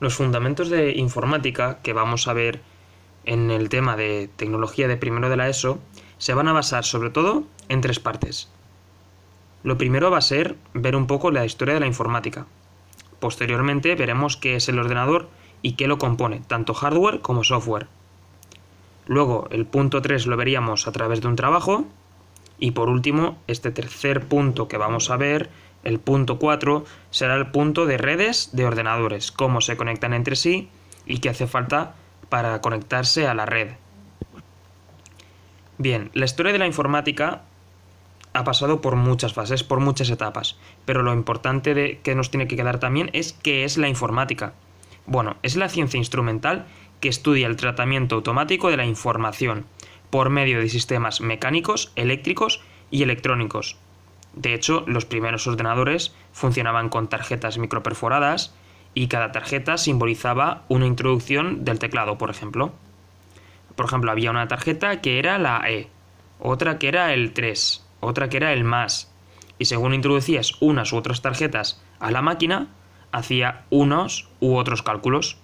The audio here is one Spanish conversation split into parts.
Los fundamentos de informática que vamos a ver en el tema de tecnología de primero de la ESO se van a basar sobre todo en tres partes. Lo primero va a ser ver un poco la historia de la informática. Posteriormente veremos qué es el ordenador y qué lo compone, tanto hardware como software. Luego el punto 3 lo veríamos a través de un trabajo. Y por último, este tercer punto que vamos a ver el punto 4 será el punto de redes de ordenadores, cómo se conectan entre sí y qué hace falta para conectarse a la red. Bien, la historia de la informática ha pasado por muchas fases, por muchas etapas, pero lo importante de, que nos tiene que quedar también es qué es la informática. Bueno, es la ciencia instrumental que estudia el tratamiento automático de la información por medio de sistemas mecánicos, eléctricos y electrónicos, de hecho, los primeros ordenadores funcionaban con tarjetas microperforadas y cada tarjeta simbolizaba una introducción del teclado, por ejemplo. Por ejemplo, había una tarjeta que era la E, otra que era el 3, otra que era el más. Y según introducías unas u otras tarjetas a la máquina, hacía unos u otros cálculos.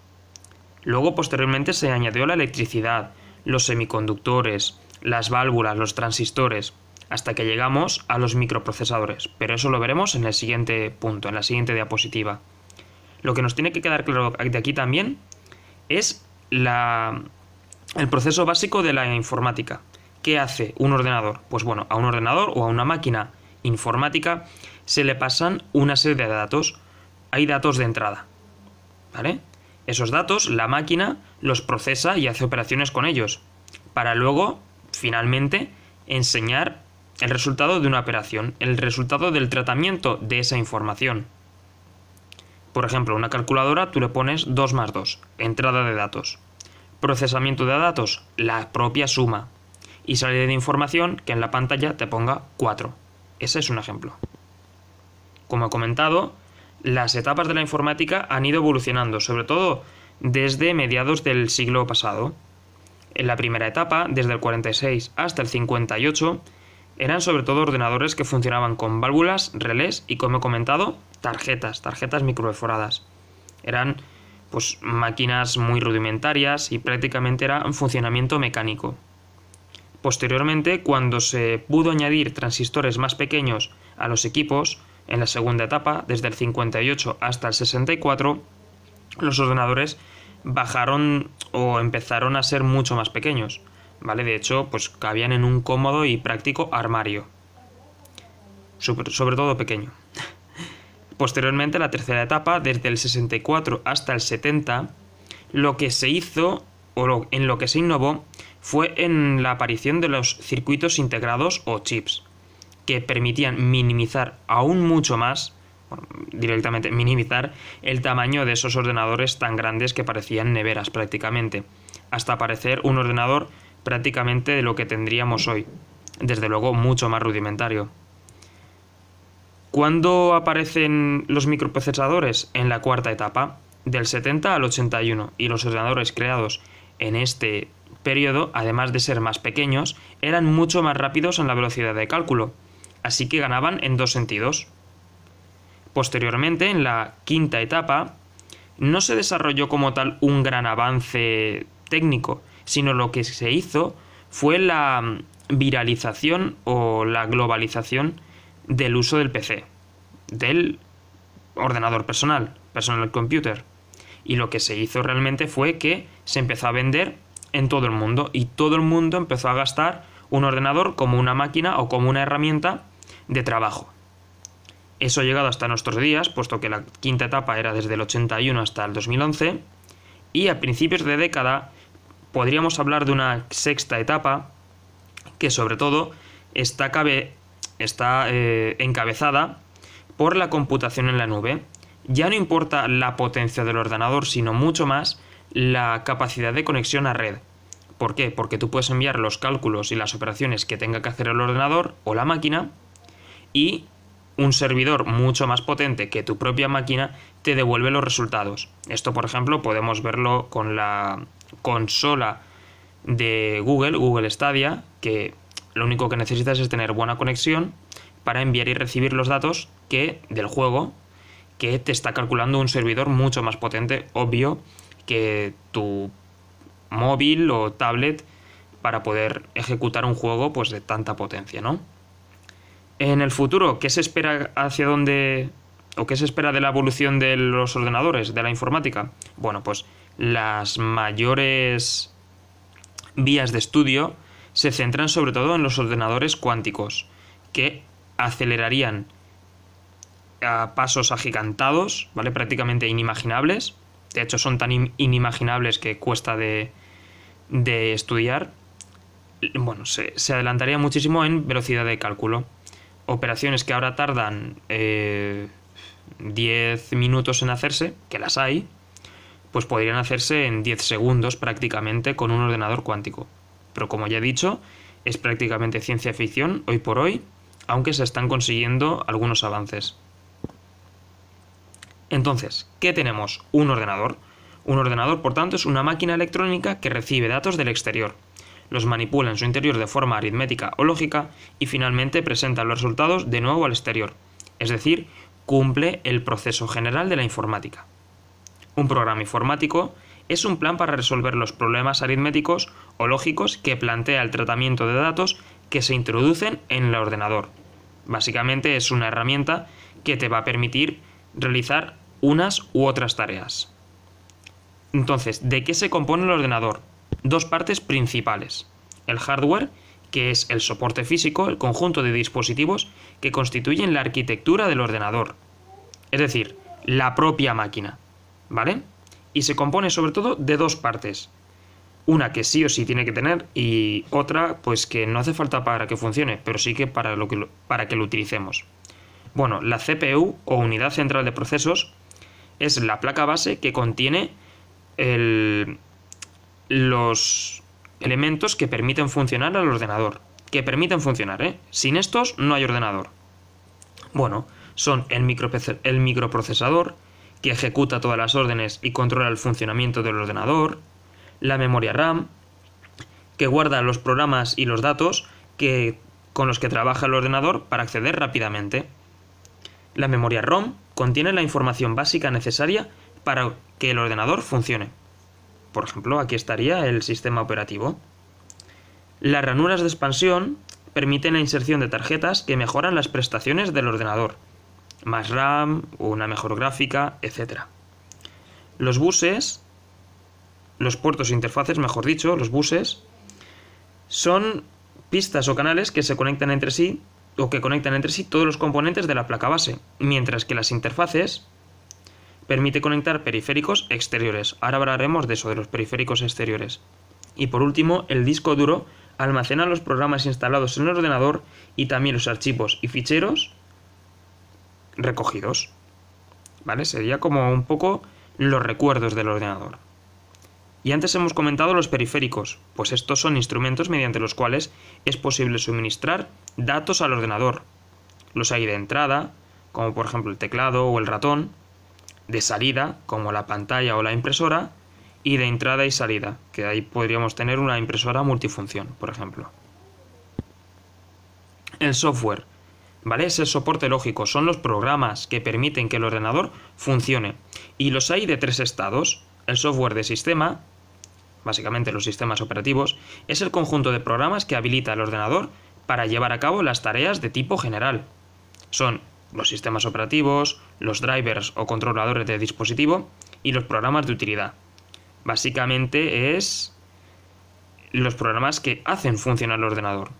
Luego posteriormente se añadió la electricidad, los semiconductores, las válvulas, los transistores, hasta que llegamos a los microprocesadores, pero eso lo veremos en el siguiente punto, en la siguiente diapositiva. Lo que nos tiene que quedar claro de aquí también es el proceso básico de la informática. ¿Qué hace un ordenador? Pues bueno, a un ordenador o a una máquina informática se le pasan una serie de datos. Hay datos de entrada, ¿vale? Esos datos la máquina los procesa y hace operaciones con ellos, para luego, finalmente, enseñar el resultado de una operación, el resultado del tratamiento de esa información. Por ejemplo, una calculadora tú le pones 2 más 2, entrada de datos. Procesamiento de datos, la propia suma. Y salida de información que en la pantalla te ponga 4. Ese es un ejemplo. Como he comentado, las etapas de la informática han ido evolucionando, sobre todo desde mediados del siglo pasado. En la primera etapa, desde el 46 hasta el 58, eran sobre todo ordenadores que funcionaban con válvulas, relés y, como he comentado, tarjetas, tarjetas microperforadas. Eran pues máquinas muy rudimentarias y prácticamente era un funcionamiento mecánico. Posteriormente, cuando se pudo añadir transistores más pequeños a los equipos, en la segunda etapa, desde el 58 hasta el 64, los ordenadores bajaron o empezaron a ser mucho más pequeños. ¿vale? De hecho, pues cabían en un cómodo y práctico armario, sobre, todo pequeño. Posteriormente, la tercera etapa, desde el 64 hasta el 70, lo que se hizo o en lo que se innovó fue en la aparición de los circuitos integrados o chips, que permitían minimizar aún mucho más, directamente minimizar, el tamaño de esos ordenadores tan grandes que parecían neveras prácticamente, hasta aparecer un ordenador prácticamente de lo que tendríamos hoy, desde luego mucho más rudimentario. ¿Cuándo aparecen los microprocesadores? En la cuarta etapa, del 70 al 81, y los ordenadores creados en este periodo, además de ser más pequeños, eran mucho más rápidos en la velocidad de cálculo, así que ganaban en dos sentidos. Posteriormente, en la quinta etapa, no se desarrolló como tal un gran avance técnico, sino lo que se hizo fue la mm, viralización o la globalización del uso del PC, del ordenador personal, personal computer. Y lo que se hizo realmente fue que se empezó a vender en todo el mundo y todo el mundo empezó a gastar un ordenador como una máquina o como una herramienta de trabajo. Eso ha llegado hasta nuestros días, puesto que la quinta etapa era desde el 81 hasta el 2011, y a principios de década podríamos hablar de una sexta etapa que sobre todo está, cabe, está eh, encabezada por la computación en la nube. Ya no importa la potencia del ordenador, sino mucho más la capacidad de conexión a red. ¿Por qué? Porque tú puedes enviar los cálculos y las operaciones que tenga que hacer el ordenador o la máquina y un servidor mucho más potente que tu propia máquina te devuelve los resultados. Esto, por ejemplo, podemos verlo con la consola de Google, Google Stadia, que lo único que necesitas es tener buena conexión para enviar y recibir los datos que del juego que te está calculando un servidor mucho más potente, obvio, que tu móvil o tablet para poder ejecutar un juego pues de tanta potencia, ¿no? En el futuro, ¿qué se espera hacia dónde o qué se espera de la evolución de los ordenadores, de la informática? Bueno, pues las mayores vías de estudio se centran sobre todo en los ordenadores cuánticos, que acelerarían a pasos agigantados, ¿vale? prácticamente inimaginables. De hecho, son tan inimaginables que cuesta de, estudiar. Bueno, se, adelantaría muchísimo en velocidad de cálculo. Operaciones que ahora tardan 10 eh, minutos en hacerse, que las hay, pues podrían hacerse en 10 segundos prácticamente con un ordenador cuántico. Pero como ya he dicho, es prácticamente ciencia ficción hoy por hoy, aunque se están consiguiendo algunos avances. Entonces, ¿qué tenemos? Un ordenador. Un ordenador, por tanto, es una máquina electrónica que recibe datos del exterior, los manipula en su interior de forma aritmética o lógica y finalmente presenta los resultados de nuevo al exterior, es decir, cumple el proceso general de la informática. Un programa informático es un plan para resolver los problemas aritméticos o lógicos que plantea el tratamiento de datos que se introducen en el ordenador. Básicamente es una herramienta que te va a permitir realizar unas u otras tareas. Entonces, ¿de qué se compone el ordenador? Dos partes principales. El hardware, que es el soporte físico, el conjunto de dispositivos que constituyen la arquitectura del ordenador. Es decir, la propia máquina. ¿vale? Y se compone sobre todo de dos partes. Una que sí o sí tiene que tener y otra pues que no hace falta para que funcione, pero sí que para, lo que lo, para que lo utilicemos. Bueno, la CPU o unidad central de procesos es la placa base que contiene los elementos que permiten funcionar al ordenador. Que permiten funcionar, ¿eh? Sin estos no hay ordenador. Bueno, son el, micro, el microprocesador, que ejecuta todas las órdenes y controla el funcionamiento del ordenador, la memoria RAM, que guarda los programas y los datos que, con los que trabaja el ordenador para acceder rápidamente. La memoria ROM contiene la información básica necesaria para que el ordenador funcione. Por ejemplo, aquí estaría el sistema operativo. Las ranuras de expansión permiten la inserción de tarjetas que mejoran las prestaciones del ordenador más RAM, una mejor gráfica, etc. Los buses, los puertos e interfaces, mejor dicho, los buses, son pistas o canales que se conectan entre sí o que conectan entre sí todos los componentes de la placa base, mientras que las interfaces permite conectar periféricos exteriores. Ahora hablaremos de eso, de los periféricos exteriores. Y por último, el disco duro almacena los programas instalados en el ordenador y también los archivos y ficheros recogidos. ¿Vale? Sería como un poco los recuerdos del ordenador. Y antes hemos comentado los periféricos, pues estos son instrumentos mediante los cuales es posible suministrar datos al ordenador. Los hay de entrada, como por ejemplo el teclado o el ratón, de salida, como la pantalla o la impresora, y de entrada y salida, que ahí podríamos tener una impresora multifunción, por ejemplo. El software ¿vale? Es el soporte lógico, son los programas que permiten que el ordenador funcione. Y los hay de tres estados. El software de sistema, básicamente los sistemas operativos, es el conjunto de programas que habilita el ordenador para llevar a cabo las tareas de tipo general. Son los sistemas operativos, los drivers o controladores de dispositivo y los programas de utilidad. Básicamente es los programas que hacen funcionar el ordenador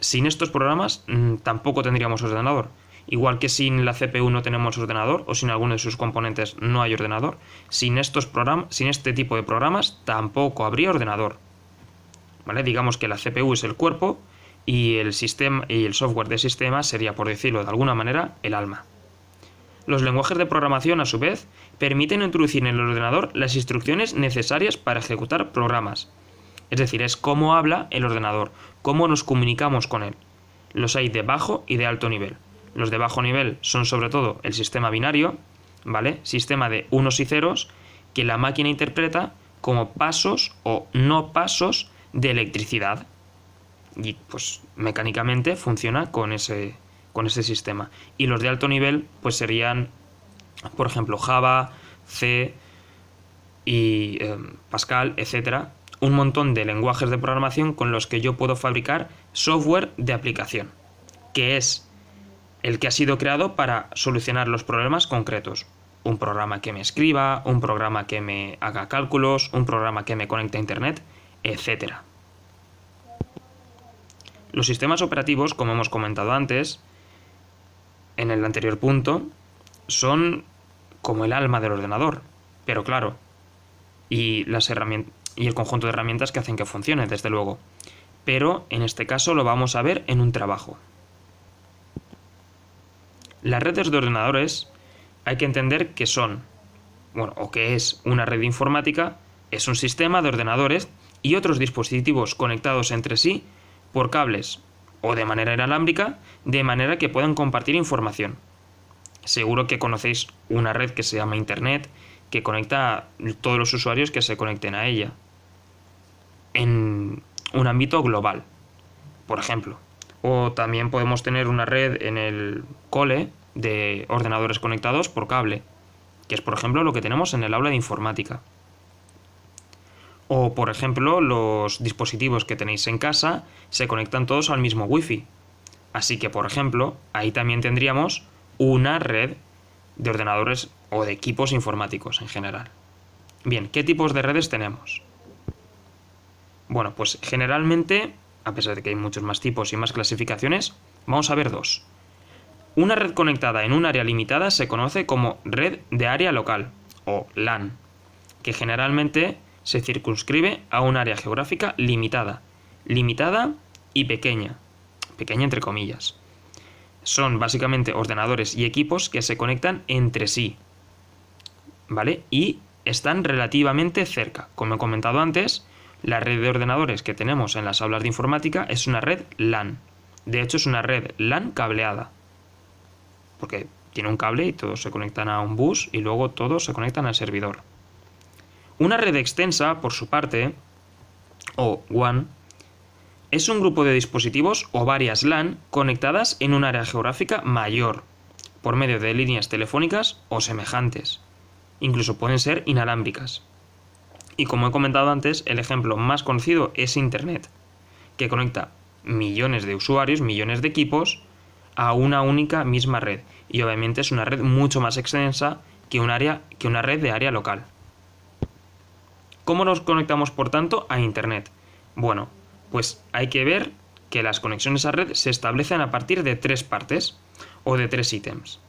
sin estos programas mm, tampoco tendríamos ordenador. Igual que sin la CPU no tenemos ordenador o sin alguno de sus componentes no hay ordenador, sin, estos programas, sin este tipo de programas tampoco habría ordenador. ¿Vale? Digamos que la CPU es el cuerpo y el, sistema, y el software de sistema sería, por decirlo de alguna manera, el alma. Los lenguajes de programación, a su vez, permiten introducir en el ordenador las instrucciones necesarias para ejecutar programas, es decir, es cómo habla el ordenador, cómo nos comunicamos con él. Los hay de bajo y de alto nivel. Los de bajo nivel son sobre todo el sistema binario, ¿vale? Sistema de unos y ceros que la máquina interpreta como pasos o no pasos de electricidad. Y pues mecánicamente funciona con ese, con ese sistema. Y los de alto nivel pues serían, por ejemplo, Java, C y em, Pascal, etcétera, un montón de lenguajes de programación con los que yo puedo fabricar software de aplicación, que es el que ha sido creado para solucionar los problemas concretos. Un programa que me escriba, un programa que me haga cálculos, un programa que me conecte a Internet, etc. Los sistemas operativos, como hemos comentado antes, en el anterior punto, son como el alma del ordenador. Pero claro, y las herramientas y el conjunto de herramientas que hacen que funcione, desde luego. Pero en este caso lo vamos a ver en un trabajo. Las redes de ordenadores hay que entender que son, bueno, o que es una red informática, es un sistema de ordenadores y otros dispositivos conectados entre sí por cables o de manera inalámbrica, de manera que puedan compartir información. Seguro que conocéis una red que se llama Internet, que conecta a todos los usuarios que se conecten a ella. En un ámbito global, por ejemplo. O también podemos tener una red en el cole de ordenadores conectados por cable, que es por ejemplo lo que tenemos en el aula de informática. O por ejemplo los dispositivos que tenéis en casa se conectan todos al mismo wifi. Así que por ejemplo ahí también tendríamos una red de ordenadores o de equipos informáticos en general. Bien, ¿qué tipos de redes tenemos? Bueno, pues generalmente, a pesar de que hay muchos más tipos y más clasificaciones, vamos a ver dos. Una red conectada en un área limitada se conoce como red de área local, o LAN, que generalmente se circunscribe a un área geográfica limitada, limitada y pequeña, pequeña entre comillas son básicamente ordenadores y equipos que se conectan entre sí. ¿Vale? Y están relativamente cerca. Como he comentado antes, la red de ordenadores que tenemos en las aulas de informática es una red LAN. De hecho, es una red LAN cableada. Porque tiene un cable y todos se conectan a un bus y luego todos se conectan al servidor. Una red extensa, por su parte, o WAN, es un grupo de dispositivos o varias LAN conectadas en un área geográfica mayor, por medio de líneas telefónicas o semejantes. Incluso pueden ser inalámbricas. Y como he comentado antes, el ejemplo más conocido es Internet, que conecta millones de usuarios, millones de equipos, a una única misma red. Y obviamente es una red mucho más extensa que, un área, que una red de área local. ¿Cómo nos conectamos, por tanto, a Internet? Bueno, pues hay que ver que las conexiones a red se establecen a partir de tres partes o de tres ítems,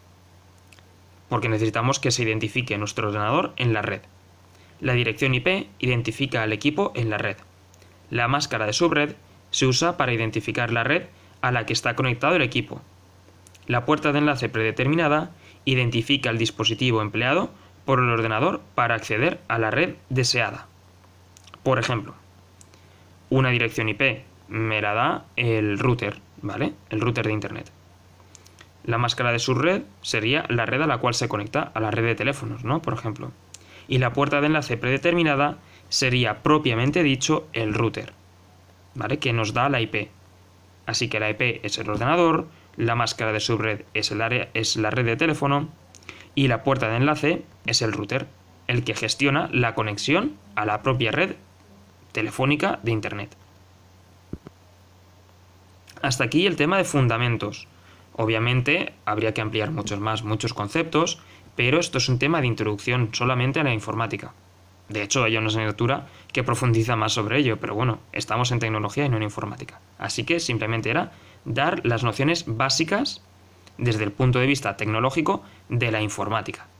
porque necesitamos que se identifique nuestro ordenador en la red. La dirección IP identifica al equipo en la red. La máscara de subred se usa para identificar la red a la que está conectado el equipo. La puerta de enlace predeterminada identifica el dispositivo empleado por el ordenador para acceder a la red deseada. Por ejemplo, una dirección IP me la da el router, ¿vale? El router de internet. La máscara de subred sería la red a la cual se conecta a la red de teléfonos, ¿no? Por ejemplo. Y la puerta de enlace predeterminada sería propiamente dicho el router, ¿vale? Que nos da la IP. Así que la IP es el ordenador, la máscara de subred es, es la red de teléfono y la puerta de enlace es el router, el que gestiona la conexión a la propia red telefónica de Internet. Hasta aquí el tema de fundamentos. Obviamente habría que ampliar muchos más, muchos conceptos, pero esto es un tema de introducción solamente a la informática. De hecho, hay una asignatura que profundiza más sobre ello, pero bueno, estamos en tecnología y no en informática. Así que simplemente era dar las nociones básicas desde el punto de vista tecnológico de la informática.